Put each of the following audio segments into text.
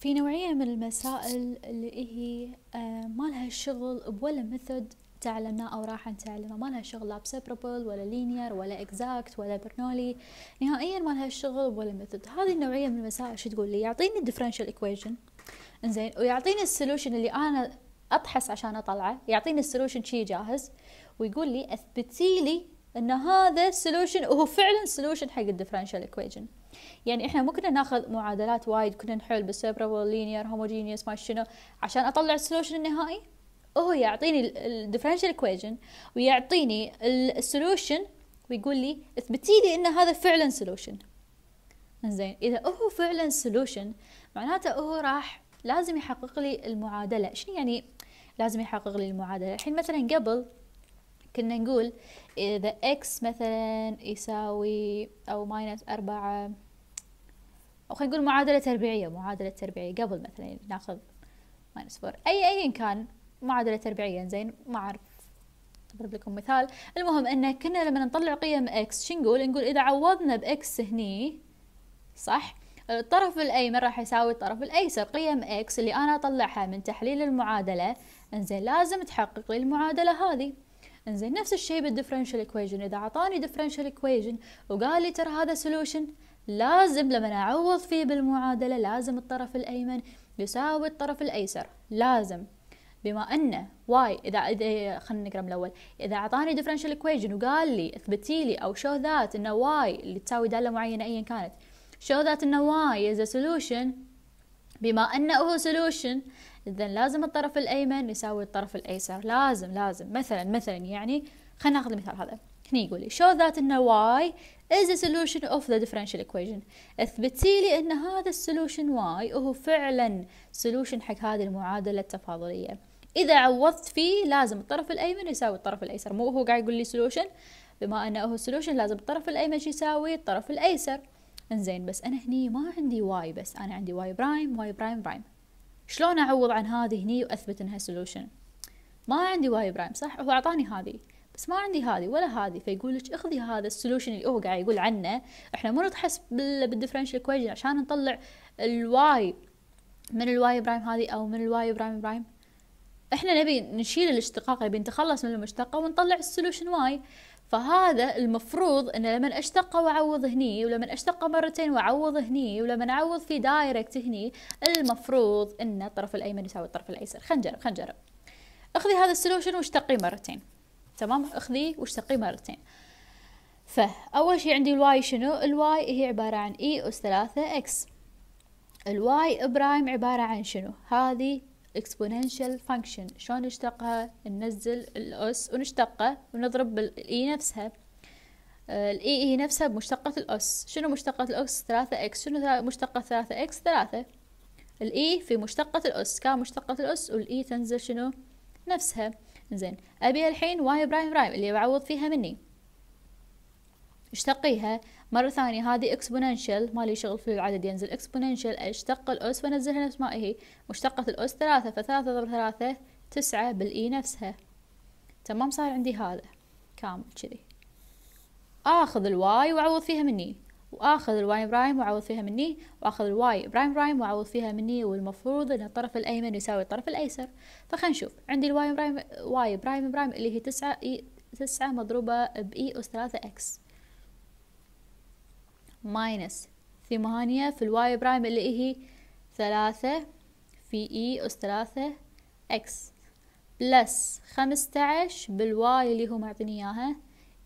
في نوعية من المسائل اللي هي آه، ما لها شغل بولا ميثود تعلمناه أو راح نتعلمه ما لها شغل لا بسيبرابل ولا لينير ولا اكزاكت ولا برنولي نهائيا ما لها شغل بولا ميثود هذه النوعية من المسائل شو تقول لي يعطيني الديفرنشال إكويجن انزين ويعطيني السلوشن اللي أنا أبحث عشان أطلعه يعطيني السلوشن شي جاهز ويقول لي أثبتي لي أن هذا السلوشن وهو فعلا سلوشن حق الديفرنشال إكويجن يعني احنا مو كنا ناخذ معادلات وايد كنا نحل بالسيبرابل لينير هوموجينيوس ما شنو عشان اطلع السولوشن النهائي هو يعطيني الديفرنشال ايكويشن ويعطيني السولوشن ويقول لي اثبتي لي ان هذا فعلا سولوشن زين اذا هو فعلا سولوشن معناته هو راح لازم يحقق لي المعادله شنو يعني لازم يحقق لي المعادله الحين مثلا قبل كنا نقول إذا x مثلا يساوي أو ماينس 4 او خلينا نقول معادله تربيعيه معادله تربيعيه قبل مثلا ناخذ ماينس 4 اي ايا كان معادله تربيعيه زين ما اعرف اضرب لكم مثال المهم ان كنا لما نطلع قيم اكس شو نقول نقول اذا عوضنا باكس هني صح الطرف الايمن راح يساوي الطرف الايسر قيم اكس اللي انا اطلعها من تحليل المعادله انزين لازم تحقق لي المعادله هذه انزين نفس الشيء بالديفرنشال ايكويشن اذا اعطاني ديفرنشال ايكويشن وقال لي ترى هذا سولوشن لازم لما أعوض فيه بالمعادلة لازم الطرف الأيمن يساوي الطرف الأيسر لازم بما أن واي إذا إذا خلينا نقرأ من الأول إذا أعطاني ديفرنشال إكويجن وقال لي اثبتي لي أو شو ذات أن واي اللي تساوي دالة معينة أيا كانت شو ذات أن واي إذا سولوشن بما أنه هو سولوشن إذا لازم الطرف الأيمن يساوي الطرف الأيسر لازم لازم مثلا مثلا يعني خلينا ناخذ المثال هذا هني يقول لي show that ان y is a solution of the differential equation اثبتي لي ان هذا السولوشن y هو فعلا سولوشن حق هذه المعادله التفاضليه اذا عوضت فيه لازم الطرف الايمن يساوي الطرف الايسر مو هو قاعد يقول لي سولوشن بما انه هو سولوشن لازم الطرف الايمن يساوي الطرف الايسر انزين بس انا هني ما عندي واي بس انا عندي واي برايم واي برايم برايم شلون اعوض عن هذه هني واثبت انها سولوشن ما عندي واي برايم صح هو اعطاني هذه بس ما عندي هذه ولا هذه فيقول لك اخذي هذا السولوشن اللي هو قاعد يقول عنه احنا مو نتحس بالديفرنشال كويجن عشان نطلع الواي من الواي برايم هذه او من الواي برايم برايم احنا نبي نشيل الاشتقاق نبي نتخلص من المشتقة ونطلع السولوشن واي فهذا المفروض انه لما اشتقه واعوض هني ولما اشتقه مرتين واعوض هني ولما اعوض في دايركت هني المفروض ان الطرف الايمن يساوي الطرف الايسر خلينا نجرب خلينا نجرب اخذي هذا السولوشن واشتقي مرتين تمام اخذي واشتقي مرتين فاول شي عندي الواي شنو الواي هي عباره عن اي اس 3 اكس الواي برايم عباره عن شنو هذه exponential فانكشن شلون نشتقها ننزل الاس ونشتقه ونضرب بالاي e نفسها آه، الاي e هي نفسها بمشتقة الاس شنو مشتقة الاس 3 اكس شنو مشتقة 3 اكس 3 الاي في مشتقة الاس كان مشتقة الاس والاي e تنزل شنو نفسها زين أبي الحين واي برايم برايم اللي بعوض فيها مني اشتقيها مرة ثانية هذه اكسبوننشال ما لي شغل في العدد ينزل اكسبوننشال اشتق الأس وانزلها نفس ما هي واشتقت الأس ثلاثة فثلاثة ضرب ثلاثة تسعة بالإي نفسها تمام صار عندي هذا كامل كذي آخذ الواي وأعوض فيها مني واخذ الواي برايم واعوض فيها مني واخذ الواي برايم برايم واعوض فيها مني والمفروض ان الطرف الايمن يساوي الطرف الايسر فخلينا نشوف عندي الواي برايم واي برايم برايم اللي هي تسعة إي تسعة مضروبة بإي e أس ثلاثة إكس ماينس ثمانية في الواي برايم اللي هي ثلاثة في إي e أس ثلاثة إكس بلس خمسة عشر بالواي اللي هو معطيني إياها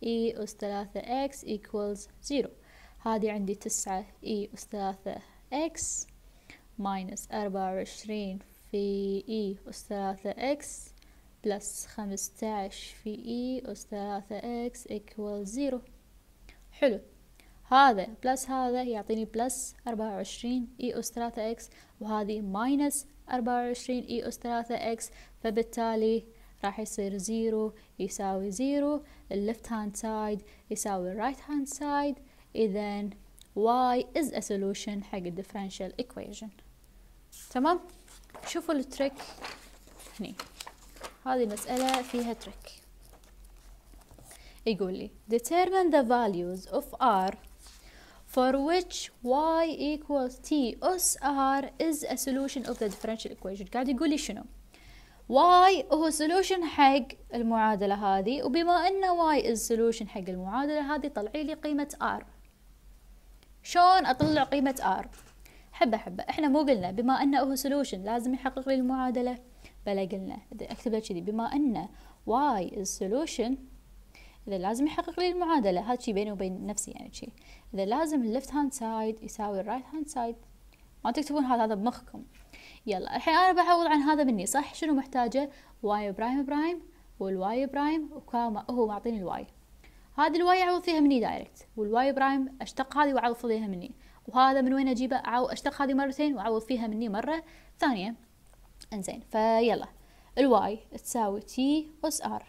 إي e أس ثلاثة إكس equals 0 هذه عندي تسعة إي أس ثلاثة إكس ماينس أربعة وعشرين في إي e أس ثلاثة إكس بلس خمستاش في إي أس ثلاثة إكس إيكوال زيرو حلو هذا بلس هذا يعطيني بلس أربعة وعشرين إي e أس ثلاثة إكس وهذه ماينس أربعة وعشرين إي e أس ثلاثة إكس فبالتالي راح يصير زيرو يساوي زيرو اللفت هاند سايد يساوي الرايت هاند سايد إذا y is a solution حق differential equation تمام شوفوا التريك هني هذه مسألة فيها تريك يقول لي determine the values of r for which y equals t us r is a solution of the differential equation قاعد يقول لي شنو y هو solution حق المعادلة هذه وبما أن y is solution حق المعادلة هذه طلعي لي قيمة r شلون اطلع قيمه ار حبه حبه احنا مو قلنا بما انه هو سولوشن لازم يحقق لي المعادله بلا قلنا اكتبها كذي بما ان واي سولوشن اذا لازم يحقق لي المعادله هذا شي بيني وبين نفسي يعني شي اذا لازم الليفت هاند سايد يساوي الرايت هاند سايد ما تكتبون هذا هذا بمخكم يلا الحين انا بعوض عن هذا مني صح شنو محتاجه واي برايم برايم والواي برايم وكما هو معطيني الواي هذه الواي اعوض فيها مني دايركت والواي برايم اشتق هذه واعوض فيها مني وهذا من وين اجيبه أعو اشتق هذه مرتين واعوض فيها مني مره ثانيه انزين فيلا الواي تساوي تي اس ار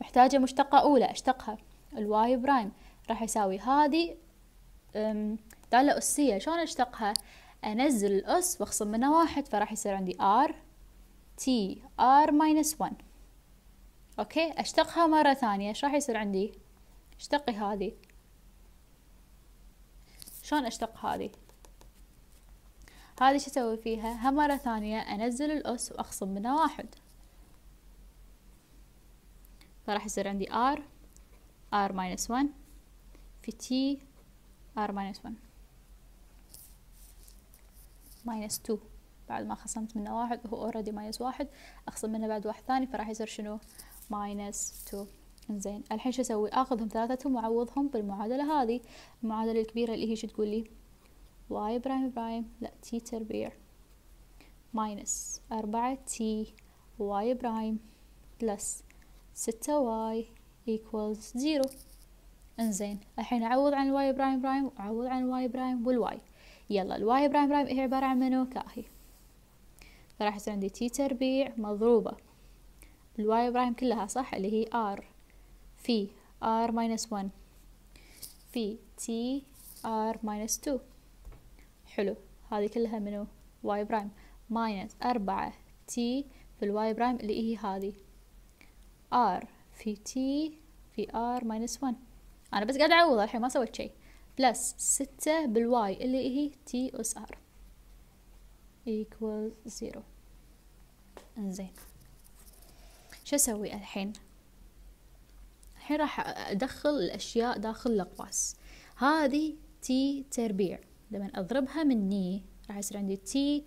محتاجه مشتقه اولى اشتقها الواي برايم راح يساوي هذه دالة أسية شلون أشتقها؟ أنزل الأس وأخصم منها واحد فراح يصير عندي ار تي ار ماينس 1 أوكي أشتقها مرة ثانية إيش راح يصير عندي؟ اشتقي هذه شلون اشتق هذه هذه شو اسوي فيها هم مرة ثانية انزل الاس واخصم منها واحد فراح يصير عندي r r minus 1 في t r minus 1 minus 2 بعد ما خصمت منه واحد وهو اوريدي minus واحد اخصم منه بعد واحد ثاني فراح يصير شنو minus 2 زين الحين شو اسوي اخذهم ثلاثتهم واعوضهم بالمعادله هذه المعادله الكبيره اللي هي شو تقول لي واي برايم برايم لا تي تربيع ماينس أربعة تي واي برايم بلس ستة واي ايكوالز زيرو انزين الحين أعوض عن الواي برايم برايم وأعوض عن الواي برايم والواي يلا الواي برايم برايم هي عبارة عن منو كاهي فراح يصير عندي تي تربيع مضروبة الواي برايم كلها صح اللي هي ار في r minus 1 في t r minus 2 حلو هذه كلها منو y برايم minus 4 t في y برايم اللي هي هذه r في t في r minus 1 أنا بس قاعد أعوض الحين ما سويت شيء بلس 6 بال y اللي هي t أس r equals 0 انزين شو أسوي الحين؟ الحين راح أدخل الأشياء داخل الأقواس هذه تي تربيع لما أضربها من ني راح يصير عندي تي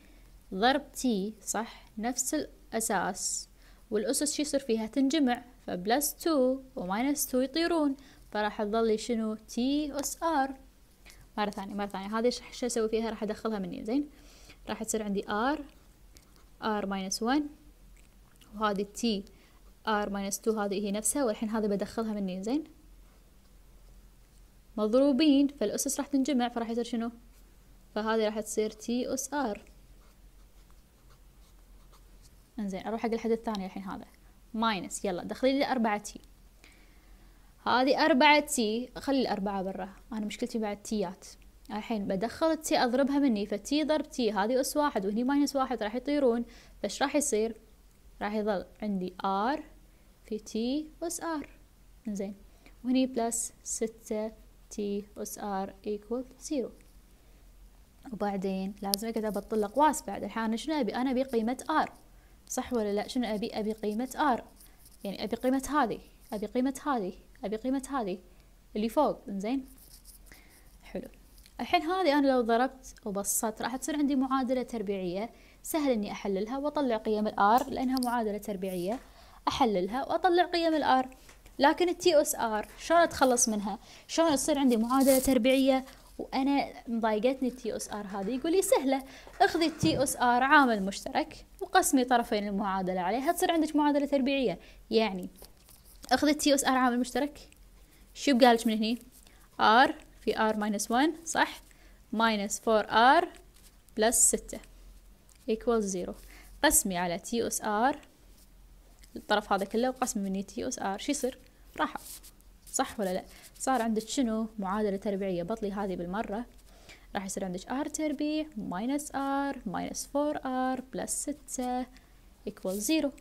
ضرب تي صح نفس الأساس والأسس شو يصير فيها تنجمع فبلس تو وماينس تو يطيرون فراح تظلي شنو تي أس آر مرة ثانية مرة ثانية هذه شو أسوي فيها راح أدخلها مني زين راح تصير عندي آر آر ماينس ون وهذه تي r minus 2 هذه هي نفسها والحين هذه بدخلها مني زين مضروبين فالأسس راح تنجمع فراح يصير شنو فهذه راح تصير t أس r انزين أروح حق الحد الثاني الحين هذا ماينس يلا دخلي لي أربعة t هذه أربعة t خلي الأربعة برا أنا مشكلتي بعد تيات الحين بدخل التي أضربها مني فتي ضرب تي هذه أس واحد وهني ماينس واحد راح يطيرون فش راح يصير راح يظل عندي R في تي أس آر إنزين وهني بلس ستة تي أس آر equal زيرو وبعدين لازم أقعد أبطل الأقواس بعد الحين شنو أبي أنا أبي قيمة آر صح ولا لا شنو أبي أبي قيمة آر يعني أبي قيمة هذه أبي قيمة هذه أبي قيمة هذه اللي فوق إنزين حلو الحين هذه أنا لو ضربت وبسطت راح تصير عندي معادلة تربيعية سهل إني أحللها وأطلع قيم الآر لأنها معادلة تربيعية احللها واطلع قيم الار لكن التي اس ار شلون اتخلص منها شلون يصير عندي معادله تربيعيه وانا مضايقتني التي اس ار هذه يقول لي سهله اخذي التي اس ار عامل مشترك وقسمي طرفين المعادله عليها تصير عندك معادله تربيعيه يعني اخذي التي اس ار عامل مشترك شو بقى من هني ار في ار ماينس 1 صح ماينس 4 ار بلس 6 ايكوال 0 قسمي على تي اس ار الطرف هذا كله وقسم من تي أس آر شو يصير راحة صح ولا لا صار عندك شنو معادلة تربيعية بطلي هذه بالمرة راح يصير عندك ار تربيع ماينس ار ماينس فور ار بلس ستة يكوال زيرو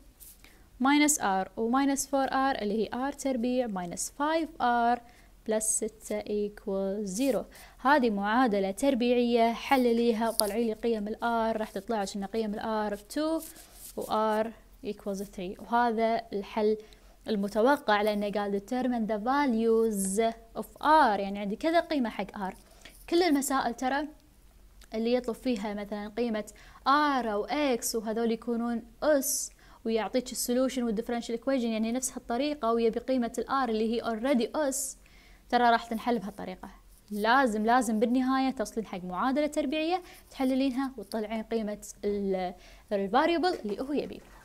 ماينس ار وماينس فور ار اللي هي ار تربيع ماينس فايف ار بلس ستة يكوال زيرو هذه معادلة تربيعية حلليها وطلعي لي قيم الار راح تطلع لك ان قيم الار بتو وار equals 3 وهذا الحل المتوقع لأنه قال determine the values of r يعني عندي كذا قيمة حق r كل المسائل ترى اللي يطلب فيها مثلا قيمة r أو x وهذول يكونون أس ويعطيك السولوشن والديفرنشال equation يعني نفس هالطريقة ويبي قيمة r اللي هي already أس ترى راح تنحل بهالطريقة لازم لازم بالنهاية توصلين حق معادلة تربيعية تحللينها وتطلعين قيمة الفاريبل اللي هو يبيه